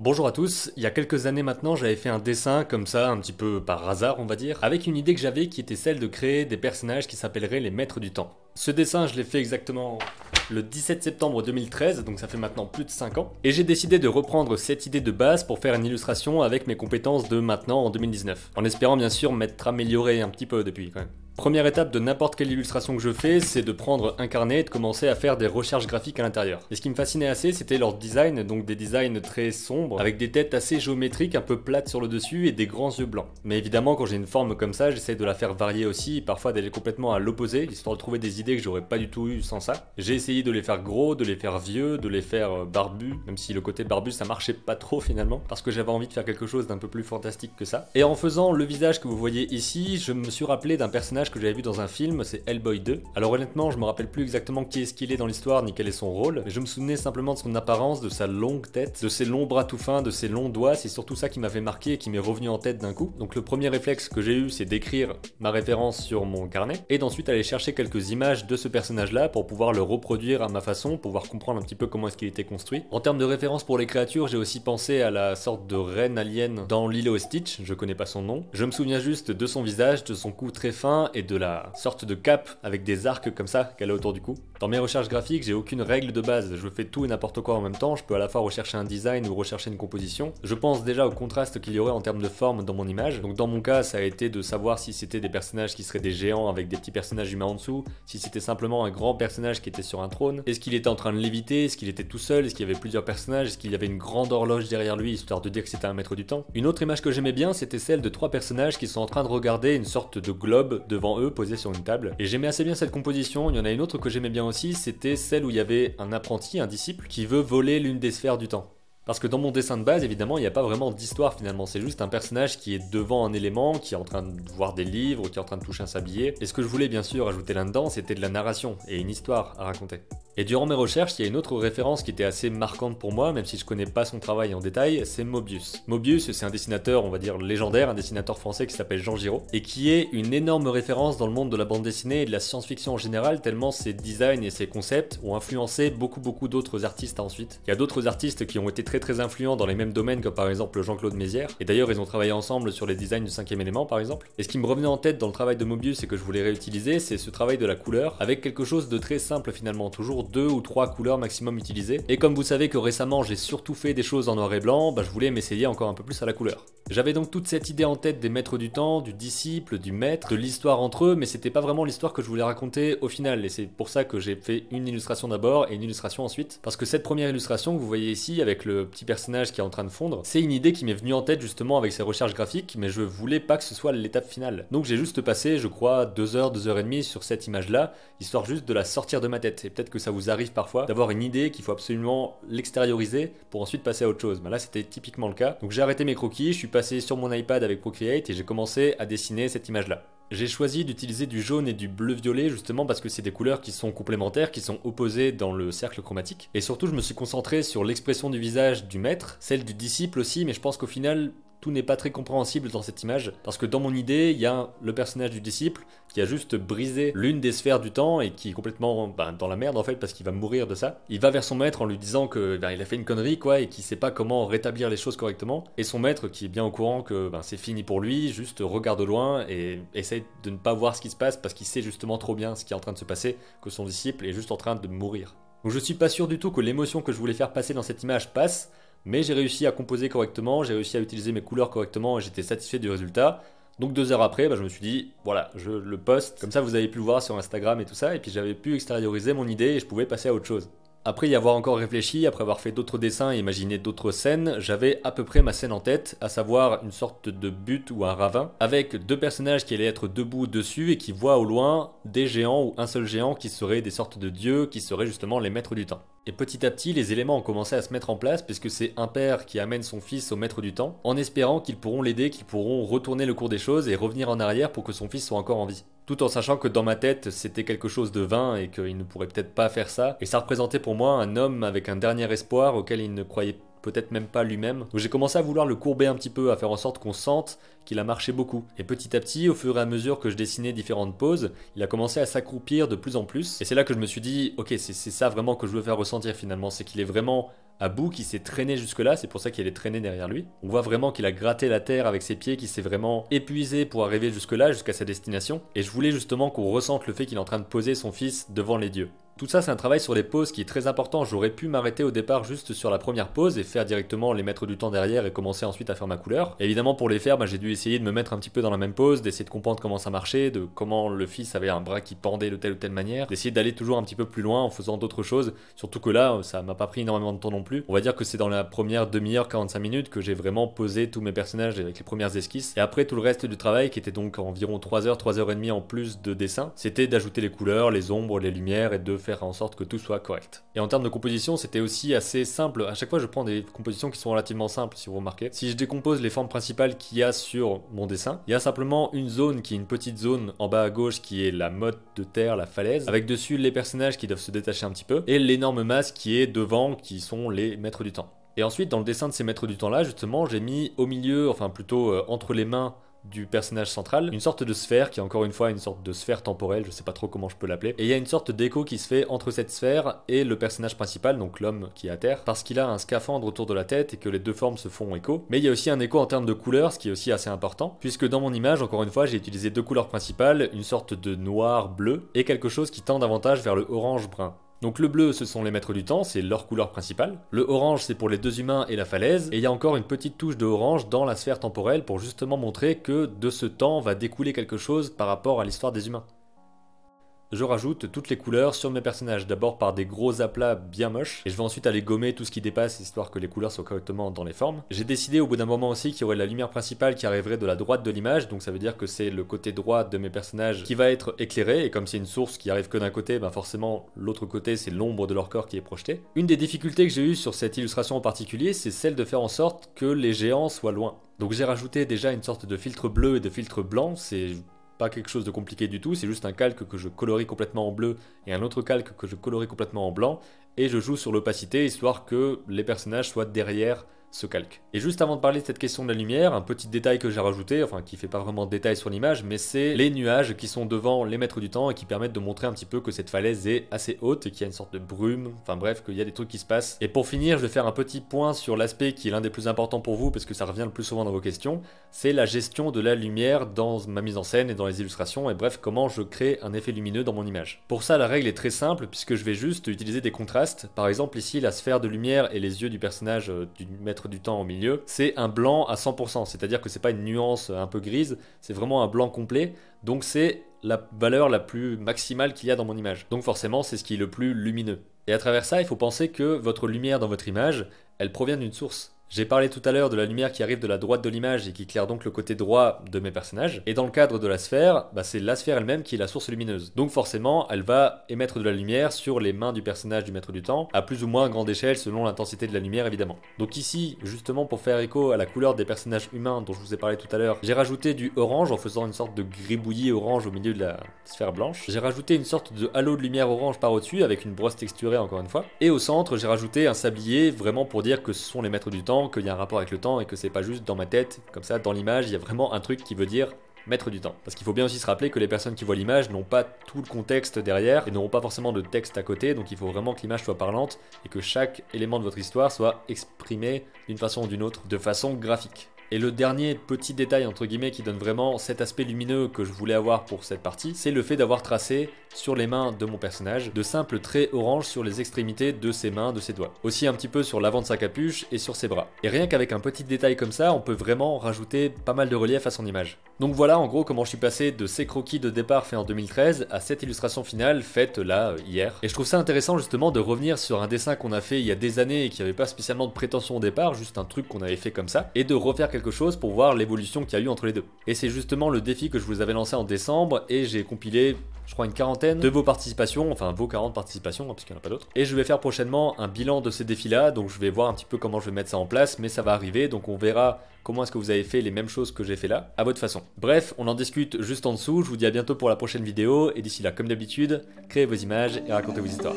Bonjour à tous, il y a quelques années maintenant j'avais fait un dessin comme ça, un petit peu par hasard on va dire, avec une idée que j'avais qui était celle de créer des personnages qui s'appelleraient les maîtres du temps. Ce dessin je l'ai fait exactement le 17 septembre 2013, donc ça fait maintenant plus de 5 ans, et j'ai décidé de reprendre cette idée de base pour faire une illustration avec mes compétences de maintenant en 2019, en espérant bien sûr m'être amélioré un petit peu depuis quand même. Première étape de n'importe quelle illustration que je fais, c'est de prendre un carnet et de commencer à faire des recherches graphiques à l'intérieur. Et ce qui me fascinait assez, c'était leur design, donc des designs très sombres, avec des têtes assez géométriques, un peu plates sur le dessus et des grands yeux blancs. Mais évidemment, quand j'ai une forme comme ça, j'essaie de la faire varier aussi, parfois d'aller complètement à l'opposé, histoire de trouver des idées que j'aurais pas du tout eu sans ça. J'ai essayé de les faire gros, de les faire vieux, de les faire euh, barbus, même si le côté barbu ça marchait pas trop finalement, parce que j'avais envie de faire quelque chose d'un peu plus fantastique que ça. Et en faisant le visage que vous voyez ici, je me suis rappelé d'un personnage que j'avais vu dans un film, c'est Hellboy 2. Alors honnêtement, je me rappelle plus exactement qui est-ce qu'il est dans l'histoire ni quel est son rôle, mais je me souvenais simplement de son apparence, de sa longue tête, de ses longs bras tout fins, de ses longs doigts, c'est surtout ça qui m'avait marqué et qui m'est revenu en tête d'un coup. Donc le premier réflexe que j'ai eu, c'est d'écrire ma référence sur mon carnet et d'ensuite aller chercher quelques images de ce personnage-là pour pouvoir le reproduire à ma façon, pour pouvoir comprendre un petit peu comment est-ce qu'il était construit. En termes de référence pour les créatures, j'ai aussi pensé à la sorte de reine alien dans Lilo et Stitch, je connais pas son nom. Je me souviens juste de son visage, de son cou très fin et de la sorte de cape avec des arcs comme ça qu'elle a autour du cou. Dans mes recherches graphiques, j'ai aucune règle de base, je fais tout et n'importe quoi en même temps, je peux à la fois rechercher un design ou rechercher une composition. Je pense déjà au contraste qu'il y aurait en termes de forme dans mon image. Donc dans mon cas, ça a été de savoir si c'était des personnages qui seraient des géants avec des petits personnages humains en dessous, si c'était simplement un grand personnage qui était sur un trône, est-ce qu'il était en train de léviter, est-ce qu'il était tout seul, est-ce qu'il y avait plusieurs personnages, est-ce qu'il y avait une grande horloge derrière lui histoire de dire que c'était un maître du temps. Une autre image que j'aimais bien, c'était celle de trois personnages qui sont en train de regarder une sorte de globe devant eux, posés sur une table. Et j'aimais assez bien cette composition, il y en a une autre que j'aimais bien aussi, c'était celle où il y avait un apprenti, un disciple, qui veut voler l'une des sphères du temps. Parce que dans mon dessin de base, évidemment, il n'y a pas vraiment d'histoire finalement. C'est juste un personnage qui est devant un élément, qui est en train de voir des livres, qui est en train de toucher un sablier. Et ce que je voulais bien sûr ajouter là-dedans, c'était de la narration et une histoire à raconter. Et durant mes recherches, il y a une autre référence qui était assez marquante pour moi, même si je connais pas son travail en détail, c'est Mobius. Mobius, c'est un dessinateur, on va dire légendaire, un dessinateur français qui s'appelle Jean Giraud, et qui est une énorme référence dans le monde de la bande dessinée et de la science-fiction en général, tellement ses designs et ses concepts ont influencé beaucoup beaucoup d'autres artistes ensuite. Il y a d'autres artistes qui ont été très très influents dans les mêmes domaines, comme par exemple Jean-Claude Mézières, et d'ailleurs ils ont travaillé ensemble sur les designs du cinquième élément par exemple. Et ce qui me revenait en tête dans le travail de Mobius et que je voulais réutiliser, c'est ce travail de la couleur, avec quelque chose de très simple finalement, toujours deux ou trois couleurs maximum utilisées. Et comme vous savez que récemment j'ai surtout fait des choses en noir et blanc, bah, je voulais m'essayer encore un peu plus à la couleur. J'avais donc toute cette idée en tête des maîtres du temps, du disciple, du maître, de l'histoire entre eux, mais c'était pas vraiment l'histoire que je voulais raconter au final. Et c'est pour ça que j'ai fait une illustration d'abord et une illustration ensuite. Parce que cette première illustration que vous voyez ici avec le petit personnage qui est en train de fondre, c'est une idée qui m'est venue en tête justement avec ces recherches graphiques, mais je voulais pas que ce soit l'étape finale. Donc j'ai juste passé, je crois, deux heures, deux heures et demie sur cette image là, histoire juste de la sortir de ma tête. Et peut-être que ça arrive parfois d'avoir une idée qu'il faut absolument l'extérioriser pour ensuite passer à autre chose. là, c'était typiquement le cas. Donc j'ai arrêté mes croquis, je suis passé sur mon iPad avec Procreate et j'ai commencé à dessiner cette image-là. J'ai choisi d'utiliser du jaune et du bleu-violet justement parce que c'est des couleurs qui sont complémentaires, qui sont opposées dans le cercle chromatique. Et surtout, je me suis concentré sur l'expression du visage du maître, celle du disciple aussi, mais je pense qu'au final, tout n'est pas très compréhensible dans cette image, parce que dans mon idée, il y a le personnage du disciple qui a juste brisé l'une des sphères du temps et qui est complètement ben, dans la merde en fait, parce qu'il va mourir de ça. Il va vers son maître en lui disant que ben, il a fait une connerie quoi, et qu'il sait pas comment rétablir les choses correctement. Et son maître, qui est bien au courant que ben, c'est fini pour lui, juste regarde au loin et essaye de ne pas voir ce qui se passe parce qu'il sait justement trop bien ce qui est en train de se passer, que son disciple est juste en train de mourir. Donc je suis pas sûr du tout que l'émotion que je voulais faire passer dans cette image passe, mais j'ai réussi à composer correctement, j'ai réussi à utiliser mes couleurs correctement et j'étais satisfait du résultat. Donc deux heures après, bah, je me suis dit, voilà, je le poste. Comme ça, vous avez pu le voir sur Instagram et tout ça. Et puis j'avais pu extérioriser mon idée et je pouvais passer à autre chose. Après y avoir encore réfléchi, après avoir fait d'autres dessins et imaginé d'autres scènes, j'avais à peu près ma scène en tête, à savoir une sorte de but ou un ravin, avec deux personnages qui allaient être debout dessus et qui voient au loin des géants ou un seul géant qui seraient des sortes de dieux, qui seraient justement les maîtres du temps. Et petit à petit, les éléments ont commencé à se mettre en place puisque c'est un père qui amène son fils au maître du temps, en espérant qu'ils pourront l'aider, qu'ils pourront retourner le cours des choses et revenir en arrière pour que son fils soit encore en vie tout en sachant que dans ma tête c'était quelque chose de vain et qu'il ne pourrait peut-être pas faire ça, et ça représentait pour moi un homme avec un dernier espoir auquel il ne croyait peut-être même pas lui-même. Donc j'ai commencé à vouloir le courber un petit peu, à faire en sorte qu'on sente qu'il a marché beaucoup. Et petit à petit, au fur et à mesure que je dessinais différentes poses, il a commencé à s'accroupir de plus en plus. Et c'est là que je me suis dit, ok, c'est ça vraiment que je veux faire ressentir finalement, c'est qu'il est vraiment à bout, qui s'est traîné jusque-là, c'est pour ça qu'il est traîné derrière lui. On voit vraiment qu'il a gratté la terre avec ses pieds, qu'il s'est vraiment épuisé pour arriver jusque-là, jusqu'à sa destination. Et je voulais justement qu'on ressente le fait qu'il est en train de poser son fils devant les dieux. Tout ça, c'est un travail sur les poses qui est très important. J'aurais pu m'arrêter au départ juste sur la première pose et faire directement les maîtres du temps derrière et commencer ensuite à faire ma couleur. évidemment, pour les faire, bah, j'ai dû essayer de me mettre un petit peu dans la même pose, d'essayer de comprendre comment ça marchait, de comment le fils avait un bras qui pendait de telle ou telle manière, d'essayer d'aller toujours un petit peu plus loin en faisant d'autres choses, surtout que là, ça m'a pas pris énormément de temps non plus. On va dire que c'est dans la première demi-heure, 45 minutes, que j'ai vraiment posé tous mes personnages avec les premières esquisses, et après tout le reste du travail, qui était donc environ 3 h 3 3h30 en plus de dessin, c'était d'ajouter les couleurs, les ombres, les lumières, et de faire en sorte que tout soit correct. Et en termes de composition, c'était aussi assez simple, à chaque fois je prends des compositions qui sont relativement simples, si vous remarquez. Si je décompose les formes principales qu'il y a sur mon dessin. Il y a simplement une zone qui est une petite zone en bas à gauche qui est la motte de terre, la falaise, avec dessus les personnages qui doivent se détacher un petit peu, et l'énorme masse qui est devant, qui sont les maîtres du temps. Et ensuite, dans le dessin de ces maîtres du temps là, justement, j'ai mis au milieu, enfin plutôt euh, entre les mains du personnage central, une sorte de sphère qui est encore une fois une sorte de sphère temporelle, je sais pas trop comment je peux l'appeler, et il y a une sorte d'écho qui se fait entre cette sphère et le personnage principal, donc l'homme qui est à terre, parce qu'il a un scaphandre autour de la tête et que les deux formes se font écho, mais il y a aussi un écho en termes de couleurs, ce qui est aussi assez important, puisque dans mon image, encore une fois, j'ai utilisé deux couleurs principales, une sorte de noir-bleu et quelque chose qui tend davantage vers le orange-brun. Donc le bleu, ce sont les maîtres du temps, c'est leur couleur principale. Le orange, c'est pour les deux humains et la falaise. Et il y a encore une petite touche de orange dans la sphère temporelle pour justement montrer que de ce temps va découler quelque chose par rapport à l'histoire des humains je rajoute toutes les couleurs sur mes personnages, d'abord par des gros aplats bien moches, et je vais ensuite aller gommer tout ce qui dépasse, histoire que les couleurs soient correctement dans les formes. J'ai décidé au bout d'un moment aussi qu'il y aurait la lumière principale qui arriverait de la droite de l'image, donc ça veut dire que c'est le côté droit de mes personnages qui va être éclairé, et comme c'est une source qui arrive que d'un côté, ben forcément l'autre côté c'est l'ombre de leur corps qui est projetée. Une des difficultés que j'ai eues sur cette illustration en particulier, c'est celle de faire en sorte que les géants soient loin. Donc j'ai rajouté déjà une sorte de filtre bleu et de filtre blanc, c'est pas quelque chose de compliqué du tout, c'est juste un calque que je colorie complètement en bleu et un autre calque que je colorie complètement en blanc, et je joue sur l'opacité histoire que les personnages soient derrière ce calque. Et juste avant de parler de cette question de la lumière, un petit détail que j'ai rajouté, enfin qui fait pas vraiment de détail sur l'image, mais c'est les nuages qui sont devant les maîtres du temps et qui permettent de montrer un petit peu que cette falaise est assez haute et qu'il y a une sorte de brume, enfin bref, qu'il y a des trucs qui se passent. Et pour finir, je vais faire un petit point sur l'aspect qui est l'un des plus importants pour vous parce que ça revient le plus souvent dans vos questions, c'est la gestion de la lumière dans ma mise en scène et dans les illustrations et bref, comment je crée un effet lumineux dans mon image. Pour ça, la règle est très simple puisque je vais juste utiliser des contrastes. Par exemple, ici, la sphère de lumière et les yeux du personnage euh, du maître du temps au milieu, c'est un blanc à 100%, c'est-à-dire que c'est pas une nuance un peu grise, c'est vraiment un blanc complet, donc c'est la valeur la plus maximale qu'il y a dans mon image. Donc forcément, c'est ce qui est le plus lumineux. Et à travers ça, il faut penser que votre lumière dans votre image, elle provient d'une source. J'ai parlé tout à l'heure de la lumière qui arrive de la droite de l'image et qui éclaire donc le côté droit de mes personnages. Et dans le cadre de la sphère, bah, c'est la sphère elle-même qui est la source lumineuse. Donc forcément, elle va émettre de la lumière sur les mains du personnage du maître du temps, à plus ou moins grande échelle selon l'intensité de la lumière évidemment. Donc ici, justement pour faire écho à la couleur des personnages humains dont je vous ai parlé tout à l'heure, j'ai rajouté du orange en faisant une sorte de gribouillis orange au milieu de la sphère blanche. J'ai rajouté une sorte de halo de lumière orange par dessus avec une brosse texturée encore une fois. Et au centre, j'ai rajouté un sablier vraiment pour dire que ce sont les maîtres du temps qu'il y a un rapport avec le temps et que c'est pas juste dans ma tête, comme ça, dans l'image, il y a vraiment un truc qui veut dire mettre du temps. Parce qu'il faut bien aussi se rappeler que les personnes qui voient l'image n'ont pas tout le contexte derrière et n'auront pas forcément de texte à côté, donc il faut vraiment que l'image soit parlante et que chaque élément de votre histoire soit exprimé d'une façon ou d'une autre, de façon graphique. Et le dernier petit détail entre guillemets qui donne vraiment cet aspect lumineux que je voulais avoir pour cette partie, c'est le fait d'avoir tracé sur les mains de mon personnage de simples traits orange sur les extrémités de ses mains, de ses doigts. Aussi un petit peu sur l'avant de sa capuche et sur ses bras. Et rien qu'avec un petit détail comme ça, on peut vraiment rajouter pas mal de relief à son image. Donc voilà en gros comment je suis passé de ces croquis de départ faits en 2013 à cette illustration finale faite là euh, hier. Et je trouve ça intéressant justement de revenir sur un dessin qu'on a fait il y a des années et qui n'avait pas spécialement de prétention au départ, juste un truc qu'on avait fait comme ça, et de refaire quelque chose pour voir l'évolution qu'il y a eu entre les deux. Et c'est justement le défi que je vous avais lancé en décembre et j'ai compilé je crois une quarantaine de vos participations, enfin vos 40 participations, hein, puisqu'il parce n'y en a pas d'autres. Et je vais faire prochainement un bilan de ces défis-là, donc je vais voir un petit peu comment je vais mettre ça en place, mais ça va arriver, donc on verra comment est-ce que vous avez fait les mêmes choses que j'ai fait là, à votre façon. Bref, on en discute juste en dessous, je vous dis à bientôt pour la prochaine vidéo, et d'ici là, comme d'habitude, créez vos images et racontez vos histoires.